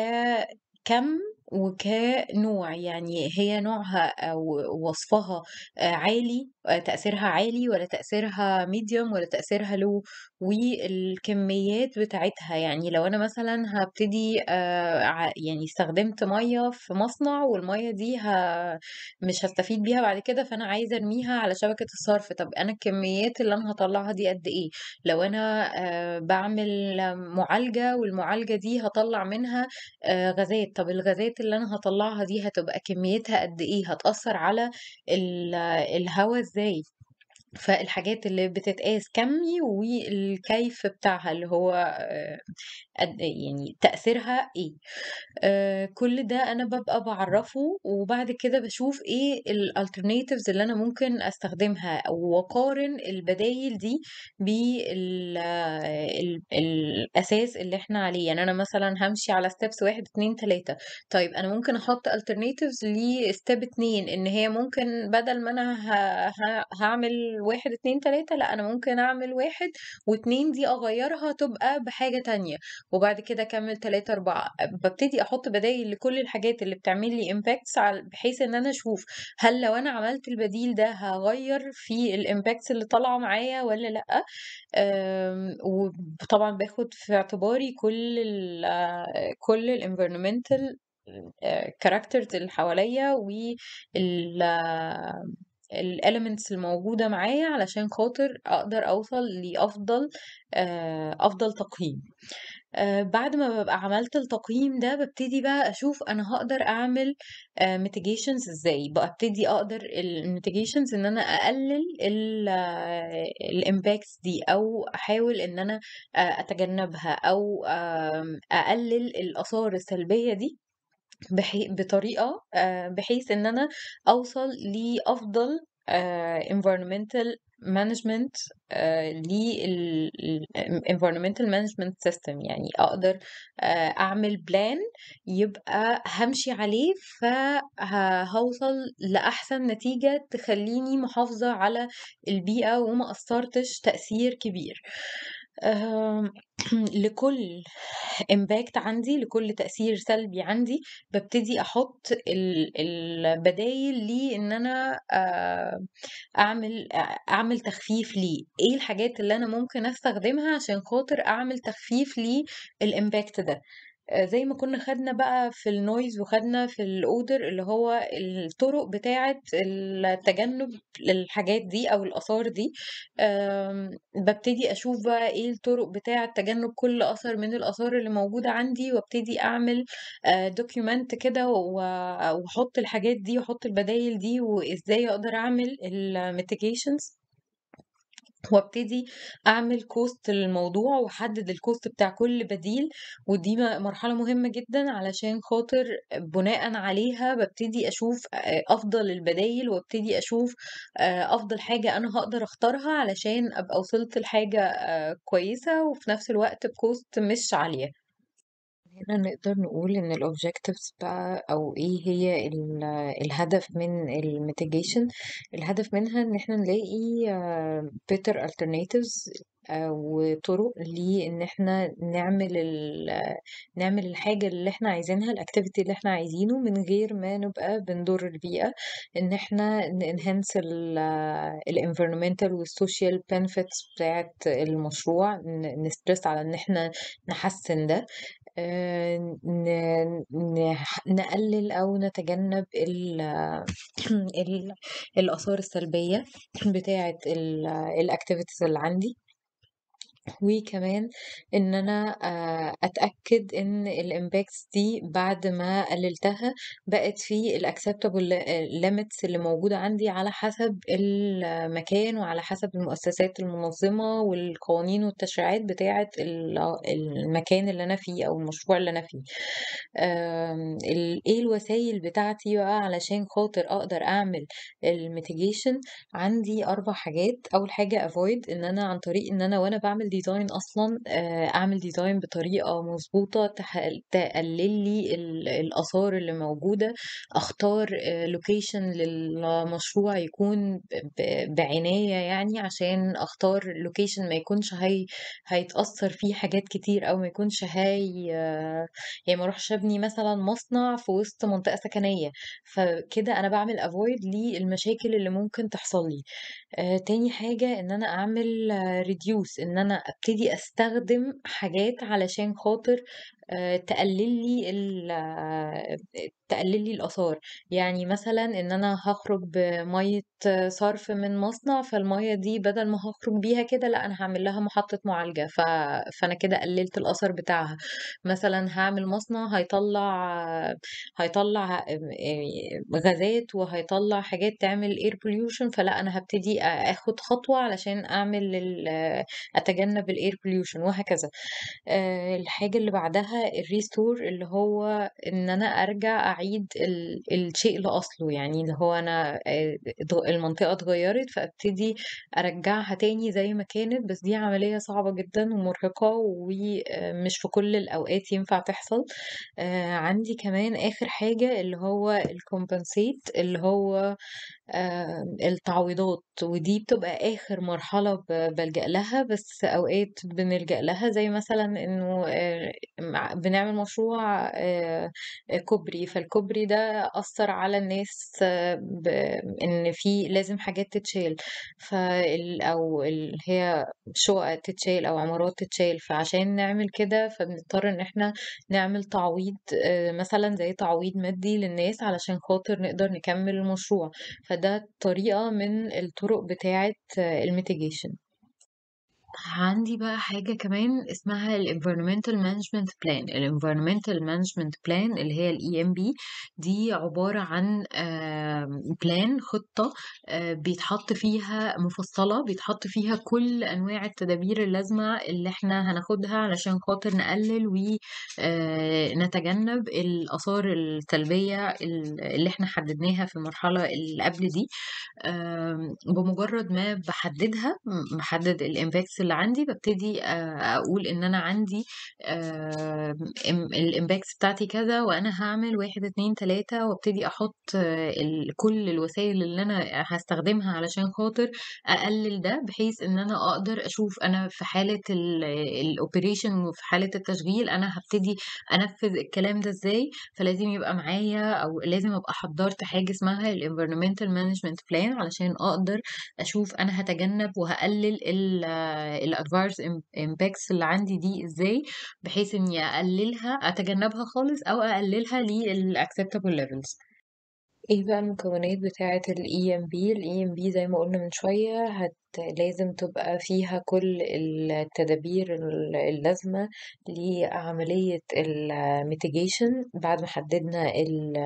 كم وكنوع يعني هي نوعها او وصفها عالي تأثيرها عالي ولا تأثيرها ميديوم ولا تأثيرها لو والكميات بتاعتها يعني لو أنا مثلا هبتدي آه، يعني استخدمت مية في مصنع والمية دي مش هستفيد بيها بعد كده فأنا عايزة أرميها على شبكة الصرف طب أنا الكميات اللي أنا هطلعها دي قد إيه لو أنا آه، بعمل معالجة والمعالجة دي هطلع منها آه، غازات طب الغازات اللي أنا هطلعها دي هتبقى كميتها قد إيه هتأثر على الهواء ازاي فالحاجات اللي بتتقاس كمي والكيف بتاعها اللي هو آه، يعني تأثيرها ايه آه كل ده انا ببقى بعرفه وبعد كده بشوف ايه الالترنيتيفز اللي انا ممكن استخدمها واقارن البدايل دي بالاساس اللي احنا عليه يعني انا مثلا همشي على ستيبس واحد اتنين تلاتة طيب انا ممكن احط الترنيتيفز لستيب اتنين ان هي ممكن بدل ما انا هعمل واحد اتنين تلاتة لا انا ممكن اعمل واحد واتنين دي اغيرها تبقى بحاجة تانية وبعد كده اكمل تلاتة أربعة ببتدي احط بدايل لكل الحاجات اللي بتعمل لي امباكتس بحيث ان انا اشوف هل لو انا عملت البديل ده هغير في الامباكتس اللي طالعه معايا ولا لا آمم، وطبعا باخد في اعتباري كل الـ كل الانفيرمنتال كاركترز آه، اللي حواليا وال الاليمنتس الموجوده معايا علشان خاطر اقدر اوصل لافضل آه، افضل تقييم آه، بعد ما ببقى عملت التقييم ده، ببتدي بقى أشوف أنا هقدر أعمل آآ آه، mitigations إزاي، ببتدي أقدر الmitigations إن أنا أقلل ال آه، الimpacts دي، أو أحاول إن أنا أتجنبها، أو أقلل الآثار السلبية دي بحي بطريقة بحيث إن أنا أوصل لأفضل آآ environmental مانجمنت للانفيرمنتال مانجمنت سيستم يعني اقدر آه، اعمل بلان يبقى همشي عليه فهوصل لاحسن نتيجه تخليني محافظه على البيئه وما اثرتش تاثير كبير آه، لكل امباكت عندي لكل تأثير سلبي عندي ببتدي احط البدايل لي ان انا آه، اعمل اعمل تخفيف لي ايه الحاجات اللي انا ممكن استخدمها عشان خاطر اعمل تخفيف للامباكت ده آه، زي ما كنا خدنا بقى في النويز وخدنا في الاودر اللي هو الطرق بتاعة التجنب للحاجات دي او الاثار دي ببتدي اشوف بقى ايه الطرق بتاعة تجنب كل اثر من الاثار اللي موجودة عندي وابتدي اعمل دوكيومنت آه، كده و- واحط الحاجات دي واحط البدايل دي وازاي اقدر اعمل الميتيجيشنز وابتدي اعمل كوست للموضوع واحدد الكوست بتاع كل بديل ودي مرحله مهمه جدا علشان خاطر بناء عليها ببتدي اشوف آه، افضل البدايل وابتدي اشوف آه، افضل حاجه انا هقدر اختارها علشان ابقى وصلت لحاجه آه، كويسه وفي نفس الوقت بكوست مش عاليه هنا نقدر نقول إن ال objectives بقى أو إيه هي الهدف من ال mitigation الهدف منها إن احنا نلاقي بيتر آه، better alternatives آه، وطرق لإن احنا نعمل نعمل الحاجة اللي احنا عايزينها الاكتيفيتي اللي احنا عايزينه من غير ما نبقى بنضر البيئة إن احنا ن enhance ال آه، environmental وال social benefits بتاعة المشروع ن- نسترس على إن احنا نحسن ده آه، نقلل أو نتجنب الآثار السلبية بتاعة الاكتيفيتيز اللي عندي. وكمان إن أنا آه، أتأكد إن الامباكتس دي بعد ما قللتها بقت في الاكسبتابل آه، limits اللي موجودة عندي على حسب المكان وعلى حسب المؤسسات المنظمة والقوانين والتشريعات بتاعة المكان اللي أنا فيه أو المشروع اللي أنا فيه. إيه الوسايل بتاعتي بقى علشان خاطر أقدر أعمل الميتيجيشن عندي اربع حاجات، أول حاجة افويد إن أنا عن طريق إن أنا وأنا بعمل ديزاين أصلا آه، أعمل ديزاين بطريقة مظبوطه تقلل لي الآثار اللي موجودة، أختار لوكيشن آه، للمشروع يكون بعناية يعني عشان أختار لوكيشن ما يكونش هي هيتأثر فيه حاجات كتير أو ما يكونش هي آه، يعني ما أروحش أبني مثلًا مصنع في وسط منطقة سكنية، فكده أنا بعمل افويد للمشاكل اللي ممكن تحصل لي. تاني حاجة إن أنا أعمل ريديوس إن أنا ابتدي أستخدم حاجات علشان خاطر آه، تقلل لي الآثار يعني مثلا إن أنا هخرج بمية صرف من مصنع فالمية دي بدل ما هخرج بيها كده لا أنا هعمل لها محطة معالجة ف... فأنا كده قللت الأثر بتاعها مثلا هعمل مصنع هيطلع هيطلع آه، غازات وهيطلع حاجات تعمل اير بوليوشن فلا أنا هبتدي آخد خطوة علشان أعمل أتجنب الاير بوليوشن وهكذا آه، الحاجة اللي بعدها الريستور اللي هو ان انا ارجع اعيد ال... الشيء لاصله يعني اللي هو انا آه، المنطقه اتغيرت فابتدي ارجعها تاني زي ما كانت بس دي عمليه صعبه جدا ومرهقه ومش آه، في كل الاوقات ينفع تحصل آه، عندي كمان اخر حاجه اللي هو الكومبنسيت اللي هو التعويضات ودي بتبقى اخر مرحله بلجأ لها بس اوقات بنلجأ لها زي مثلا انه بنعمل مشروع آه، آه، كوبري فالكوبري ده أثر على الناس آه، إن في لازم حاجات تتشال ف أو اللي هي شقق تتشال أو عمارات تتشال فعشان نعمل كده فبنضطر إن احنا نعمل تعويض مثلا زي تعويض مادي للناس علشان خاطر نقدر نكمل المشروع فده طريقة من الطرق بتاعة الميتيجيشن عندي بقى حاجة كمان اسمها Environmental management plan Environmental management plan اللي هي ال EMB دي عبارة عن بلان خطة آه، بيتحط فيها مفصلة بيتحط فيها كل أنواع التدابير اللازمة اللي احنا هناخدها علشان خاطر نقلل ونتجنب آه، الآثار السلبية اللي احنا حددناها في المرحلة اللي قبل دي بمجرد ما بحددها بحدد الـ Impact اللي عندي ببتدي آه، اقول ان انا عندي آه، الامباكت بتاعتي كذا وانا هعمل واحد اتنين تلاتة وابتدي احط آه، كل الوسائل اللي انا هستخدمها علشان خاطر اقلل ده بحيث ان انا اقدر اشوف انا في حالة الاوبريشن وفي حالة التشغيل انا هبتدي انفذ الكلام ده ازاي فلازم يبقى معايا او لازم ابقى حضرت حاجة اسمها الانفيرمنتال مانجمنت بلان علشان اقدر اشوف انا هتجنب وهقلل الادفايرس امباكتس اللي عندي دي ازاي بحيث اني اقللها اتجنبها خالص او اقللها للاكسبتابل ليفلز ايه بقى المكونات بتاعة ال EMB ال EMB زي ما قلنا من شوية هت لازم تبقى فيها كل التدابير اللازمة لعملية الميتيجيشن بعد ما حددنا ال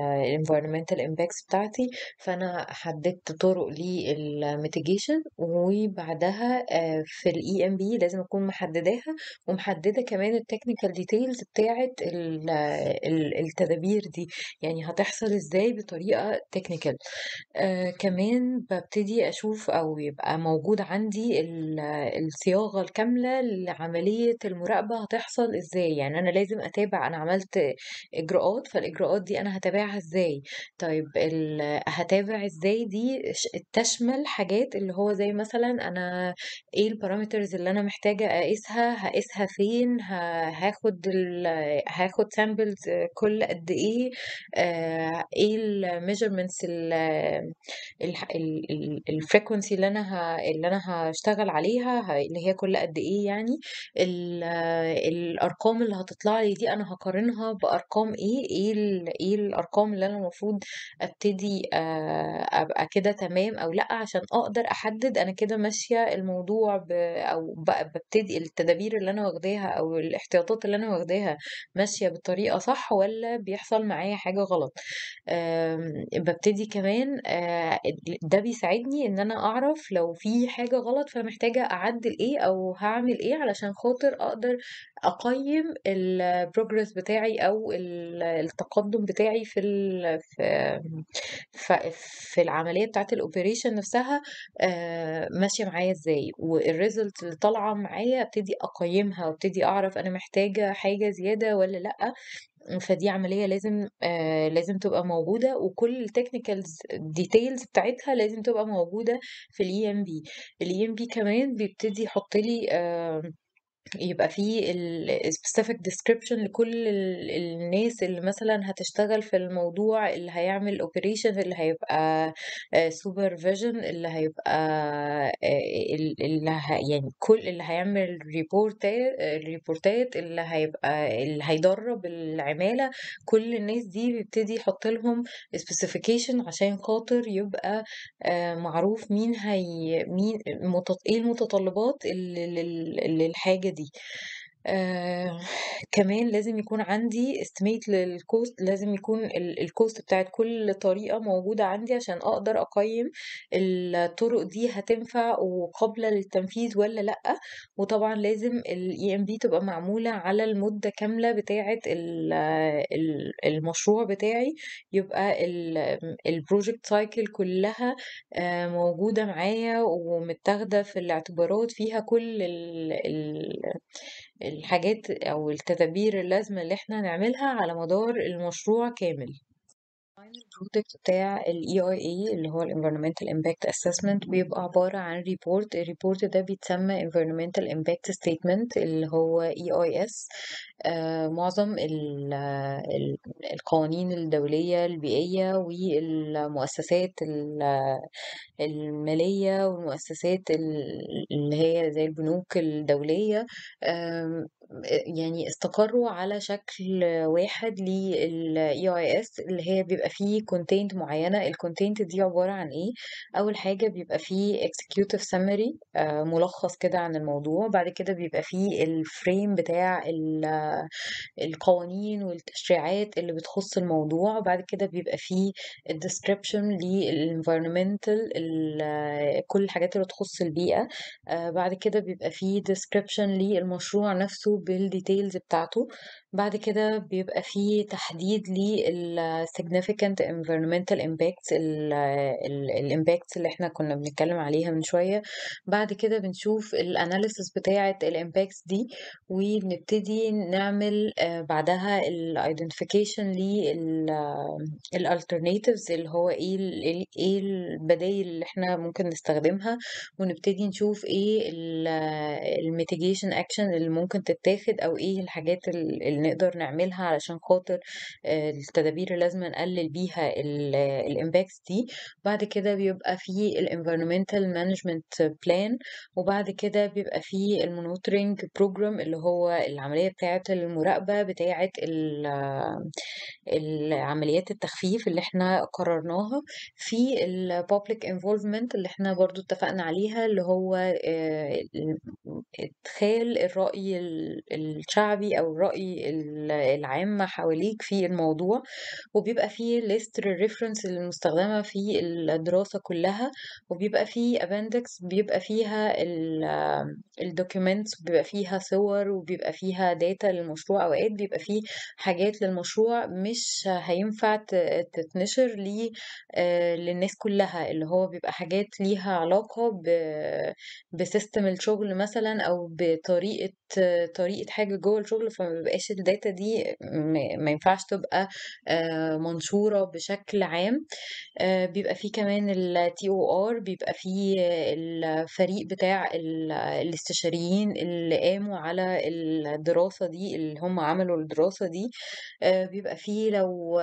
امباكتس بتاعتي فأنا حددت طرق للميتيجيشن وبعدها آه، في ال بي لازم أكون محدداها ومحددة كمان التكنيكال ديتيلز بتاعة التدابير دي يعني هتحصل ازاي بطريقة تكنيكال آه كمان ببتدي أشوف أو يبقى موجود عندي الصياغة الكاملة لعملية المراقبة هتحصل إزاي يعني أنا لازم أتابع أنا عملت إجراءات فالإجراءات دي أنا هتابعها إزاي طيب هتابع إزاي دي تشمل حاجات اللي هو زي مثلا أنا إيه البارامترز اللي أنا محتاجة أقيسها هقيسها فين هاخد هاخد سامبلز كل قد إيه آه، إيه الميجرمنتس الفريكونسي اللي أنا اللي انا هشتغل عليها اللي هي كل قد ايه يعني الارقام اللي هتطلع لي دي انا هقارنها بارقام ايه ايه ايه الارقام اللي انا المفروض ابتدي آه، ابقى كده تمام او لا عشان اقدر احدد انا كده ماشيه الموضوع ب- او ببتدي التدابير اللي انا واخداها او الاحتياطات اللي انا واخداها ماشيه بطريقه صح ولا بيحصل معايا حاجه غلط آمم، ببتدي كمان آه، ده بيساعدني ان انا اعرف لو في حاجة غلط فمحتاجة أعدل إيه أو هعمل إيه علشان خاطر أقدر أقيم البروجرس بتاعي أو التقدم بتاعي في في في العملية بتاعة الأوبريشن نفسها آه، ماشية معايا إزاي والريزلت اللي طالعة معايا أبتدي أقيمها وأبتدي أعرف أنا محتاجة حاجة زيادة ولا لأ فدي عملية لازم آه لازم تبقى موجودة وكل التكنيكالز ديتيلز بتاعتها لازم تبقى موجودة في الاي ام e بي الاي ام e بي كمان بيبتدي يحط لي آه يبقى في السبيسيفيك description لكل الناس اللي مثلا هتشتغل في الموضوع اللي هيعمل operation اللي هيبقى آه، supervision اللي هيبقى آه، اللي ه- يعني كل اللي هيعمل ريبورتات اللي هيبقى اللي هيدرب العمالة كل الناس دي بيبتدي يحط لهم specification عشان خاطر يبقى آه، معروف مين هي مين ايه المتطلبات اللي للحاجة اللي dit. آه، كمان لازم يكون عندي استميت للكوست لازم يكون الكوست بتاعت كل طريقة موجودة عندي عشان أقدر أقيّم الطرق دي هتنفع وقابلة للتنفيذ ولا لأ، وطبعًا لازم الEMB تبقى معمولة على المدة كاملة بتاعة المشروع بتاعي، يبقى البروجكت سايكل cycle كلها آه، موجودة معايا ومتاخدة في الاعتبارات فيها كل ال الـ الحاجات أو التدابير اللازمة اللي احنا نعملها على مدار المشروع كامل الفاينل برودكت بتاع ال EIA اللي هو ال Environmental Impact Assessment بيبقى عبارة عن ريبورت الريبورت ده بيتسمى Environmental Impact Statement اللي هو EIS آه معظم ال ال القوانين الدولية البيئية والمؤسسات المالية والمؤسسات اللي هي زي البنوك الدولية يعني استقروا على شكل واحد اي اس e اللي هي بيبقى فيه كونتينت معينة الكونتينت دي عبارة عن إيه أول حاجة بيبقى فيه executive سامري آه، ملخص كده عن الموضوع بعد كده بيبقى فيه الفريم بتاع القوانين والتشريعات اللي بتخص الموضوع بعد كده بيبقى فيه الديسكريبشن للانفايرمنتال كل الحاجات اللي تخص البيئة آه، بعد كده بيبقى فيه ديسكريبشن للمشروع نفسه بالديتيلز بتاعته بعد كده بيبقى في تحديد لل significant environmental impacts ال ال اللي احنا كنا بنتكلم عليها من شوية بعد كده بنشوف الanalysis بتاعة impacts دي وبنبتدي نعمل آه، بعدها ال identification لل آه، alternatives اللي هو ايه ايه البدايل اللي احنا ممكن نستخدمها ونبتدي نشوف ايه ال آه، mitigation action اللي ممكن تتاخد او ايه الحاجات اللي نقدر نعملها علشان خاطر آه، التدابير اللي لازم نقلل بيها الامباكتس دي بعد كده بيبقى في الانفيرمنتال مانجمنت بلان وبعد كده بيبقى في المونيتورنج بروجرام اللي هو العمليه بتاعه المراقبه بتاعه العمليات التخفيف اللي احنا قررناها في البابليك انفولفمنت اللي احنا برضو اتفقنا عليها اللي هو آه، ادخال الرأي الشعبي او الرأي العامة حواليك في الموضوع وبيبقى فيه ليست الريفرنس المستخدمة في الدراسة كلها وبيبقى فيه أبندكس بيبقى فيها الدوكيومنتس بيبقى فيها صور وبيبقى فيها داتا للمشروع أوقات بيبقى فيه حاجات للمشروع مش هينفع تتنشر لي آه، للناس كلها اللي هو بيبقى حاجات ليها علاقة بسيستم الشغل مثلا أو بطريقة طريقة حاجة جوه الشغل بيبقاش الداتا دي ما ينفعش تبقى آه، منشورة بشكل عام آه، بيبقى فيه كمان التي او ار بيبقى فيه الفريق بتاع الاستشاريين اللي قاموا على الدراسة دي اللي هم عملوا الدراسة دي آه، بيبقى فيه لو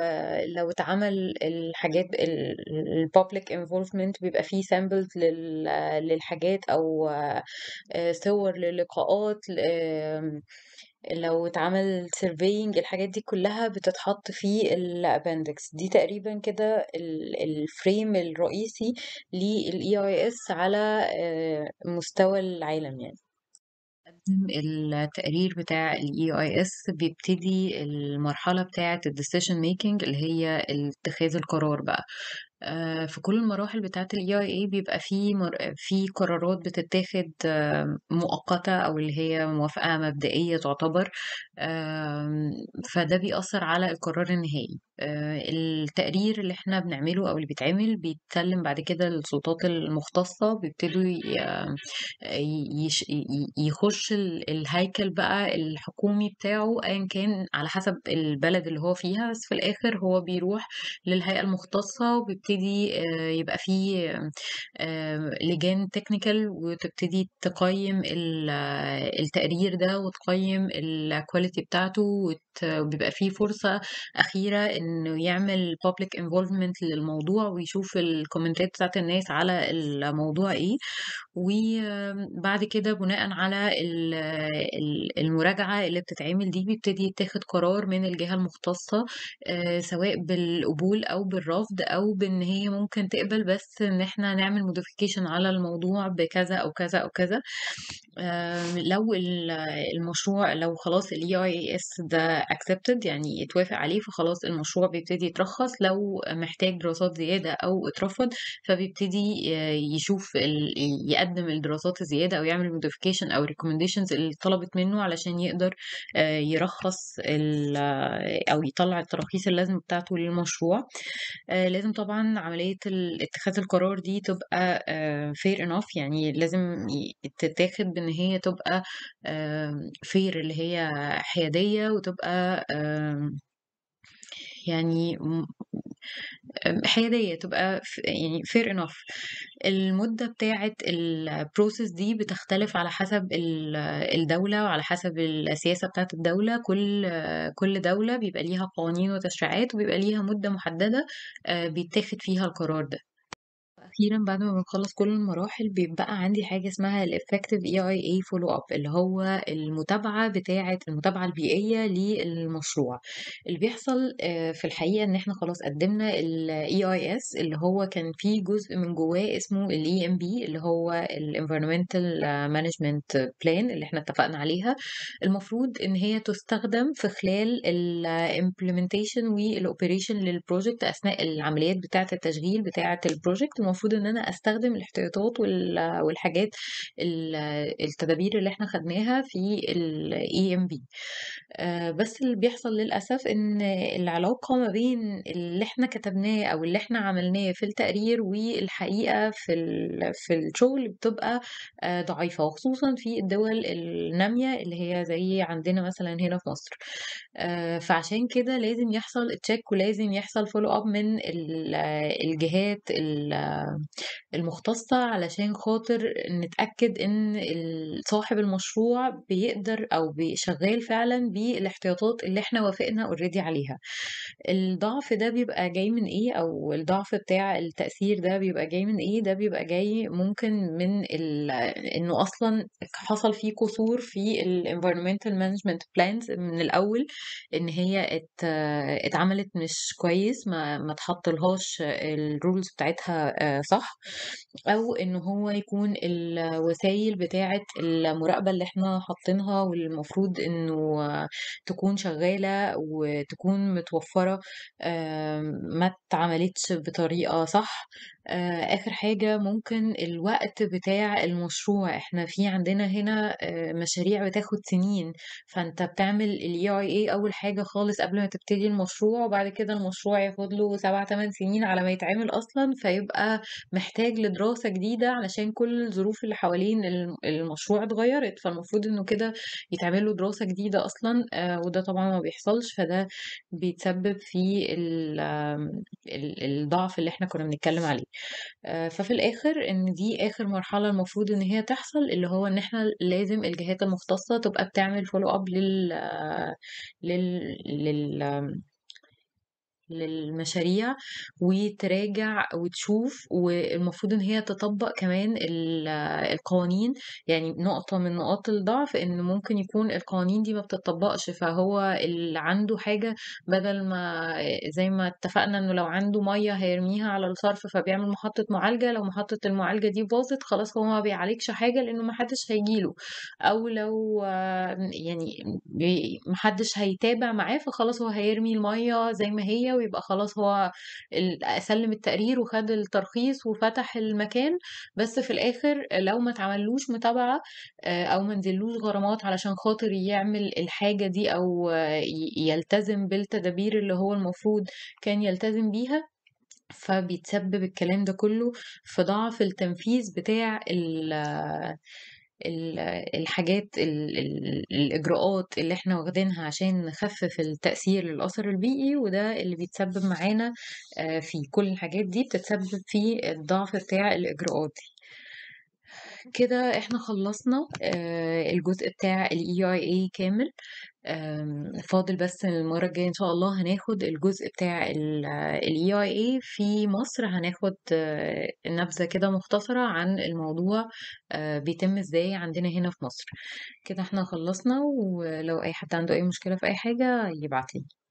لو اتعمل الحاجات البابليك انفولفمنت بيبقى فيه سامبلز للحاجات او صور للقاءات لو اتعمل surveying الحاجات دي كلها بتتحط في الأبندكس دي تقريبا كده الفريم الرئيسي اي EIS على آه، مستوى العالم يعني التقرير بتاع الـ EIS بيبتدي المرحلة بتاعة الـ Decision Making اللي هي اتخاذ القرار بقى آه، في كل المراحل بتاعة ال EIA بيبقى في مر... في قرارات بتتاخد مؤقتة أو اللي هي موافقة مبدئية تعتبر فده بيأثر على القرار النهائي آه، التقرير اللي احنا بنعمله او اللي بيتعمل بيتسلم بعد كده للسلطات المختصة بيبتدوا آه، يخش الهيكل بقى الحكومي بتاعه ايا كان على حسب البلد اللي هو فيها بس في الاخر هو بيروح للهيئة المختصة وبيبتدي آه، يبقى فيه لجان تكنيكال وتبتدي تقيم التقرير ده وتقيم الكواليتي بتاعته وبيبقى فيه فرصة أخيرة إن انه يعمل public involvement للموضوع ويشوف الكومنتات بتاعت الناس على الموضوع ايه وبعد كده بناء على المراجعة اللي بتتعمل دي بيبتدي يتاخد قرار من الجهة المختصة آه، سواء بالقبول او بالرفض او بان هي ممكن تقبل بس ان احنا نعمل موديفيكيشن على الموضوع بكذا او كذا او كذا لو المشروع لو خلاص الاي اي اس ده accepted يعني اتوافق عليه فخلاص المشروع المشروع بيبتدي يترخص لو محتاج دراسات زيادة أو اترفض فبيبتدي آه، يشوف يقدم الدراسات الزيادة أو يعمل modification أو recommendations اللي طلبت منه علشان يقدر آه، يرخص آه، أو يطلع التراخيص اللازمة بتاعته للمشروع لازم طبعا عملية اتخاذ القرار دي تبقى fair enough يعني لازم تتاخد بإن هي تبقى fair اللي هي حيادية وتبقى يعني حياديه تبقى يعني fair enough المده بتاعه البروسيس دي بتختلف على حسب الدوله وعلى حسب السياسه بتاعه الدوله كل كل دوله بيبقى ليها قوانين وتشريعات وبيبقى ليها مده محدده آه، بيتاخد فيها القرار ده اخيرا بعد ما بنخلص كل المراحل بيبقى عندي حاجه اسمها الافكتيف اي اي اي فولو اب اللي هو المتابعه بتاعه المتابعه البيئيه للمشروع اللي بيحصل آه، في الحقيقه ان احنا خلاص قدمنا الاي اي اس اللي هو كان فيه جزء من جواه اسمه الاي ام e بي اللي هو الانفيرمنتال مانجمنت بلان اللي احنا اتفقنا عليها المفروض ان هي تستخدم في خلال الامبلمنتيشن والاوبريشن للبروجكت اثناء العمليات بتاعه التشغيل بتاعه البروجكت المفروض ان انا استخدم الاحتياطات والحاجات التدابير اللي احنا خدناها في الاي e ام آه، بي بس اللي بيحصل للاسف ان العلاقه ما بين اللي احنا كتبناه او اللي احنا عملناه في التقرير والحقيقه في في الشغل بتبقى آه، ضعيفه وخصوصا في الدول الناميه اللي هي زي عندنا مثلا هنا في مصر آه، فعشان كده لازم يحصل تشيك ولازم يحصل فولو اب من الجهات المختصة علشان خاطر نتأكد إن صاحب المشروع بيقدر أو شغال فعلا بالاحتياطات اللي احنا وافقنا اوريدي عليها الضعف ده بيبقى جاي من ايه أو الضعف بتاع التأثير ده بيبقى جاي من ايه ده بيبقى جاي ممكن من إنه أصلا حصل فيه كسور في environmental management plans من الأول إن هي اتعملت مش كويس ما ما لهاش الرولز بتاعتها آه، صح او ان هو يكون الوسائل بتاعه المراقبه اللي احنا حاطينها والمفروض انه تكون شغاله وتكون متوفره ما اتعملتش بطريقه صح آه، آخر حاجة ممكن الوقت بتاع المشروع احنا في عندنا هنا آه، مشاريع بتاخد سنين فانت بتعمل ال EIA أول حاجة خالص قبل ما تبتدي المشروع وبعد كده المشروع ياخد له سبع تمن سنين على ما يتعمل أصلا فيبقى محتاج لدراسة جديدة علشان كل الظروف اللي حوالين المشروع اتغيرت فالمفروض انه كده يتعمل له دراسة جديدة أصلا آه، وده طبعا ما بيحصلش فده بيتسبب في الضعف اللي احنا كنا بنتكلم عليه آه، ففي الاخر ان دي اخر مرحله المفروض ان هي تحصل اللي هو ان احنا لازم الجهات المختصه تبقى بتعمل فولو اب آه، لل لل لل للمشاريع وتراجع وتشوف والمفروض ان هي تطبق كمان القوانين يعني نقطة من نقاط الضعف ان ممكن يكون القوانين دي ما بتطبقش فهو اللي عنده حاجة بدل ما زي ما اتفقنا انه لو عنده مية هيرميها على الصرف فبيعمل محطة معالجة لو محطة المعالجة دي باظت خلاص هو ما بيعالجش حاجة لانه محدش هيجيله او لو يعني محدش هيتابع معاه فخلاص هو هيرمي المية زي ما هي ويبقى خلاص هو سلم التقرير وخد الترخيص وفتح المكان بس في الاخر لو ما اتعملوش متابعه آه، او ما نزلوش غرامات علشان خاطر يعمل الحاجه دي او يلتزم بالتدابير اللي هو المفروض كان يلتزم بيها فبيتسبب الكلام ده كله في ضعف التنفيذ بتاع الحاجات الإجراءات اللي احنا واخدينها عشان نخفف التأثير للأثر البيئي وده اللي بيتسبب معانا آه، في كل الحاجات دي بتتسبب في الضعف بتاع الإجراءات دي كده احنا خلصنا آه، الجزء بتاع الـ اي e اي كامل فاضل بس المرة الجاية ان شاء الله هناخد الجزء بتاع الـ اي اي e في مصر هناخد آه، نبذة كده مختصرة عن الموضوع آه، بيتم ازاي عندنا هنا في مصر كده احنا خلصنا ولو اي حد عنده اي مشكلة في اي حاجة يبعتلي